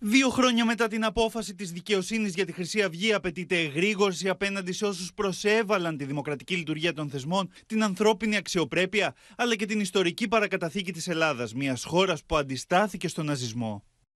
Δύο χρόνια μετά την απόφαση της δικαιοσύνης για τη Χρυσή Αυγή, απαιτείται εγρήγορση απέναντι σε όσους προσέβαλαν τη δημοκρατική λειτουργία των θεσμών, την ανθρώπινη αξιοπρέπεια, αλλά και την ιστορική παρακαταθήκη της Ελλάδας, μιας χώρας που αντιστάθηκε στον ναζισμό.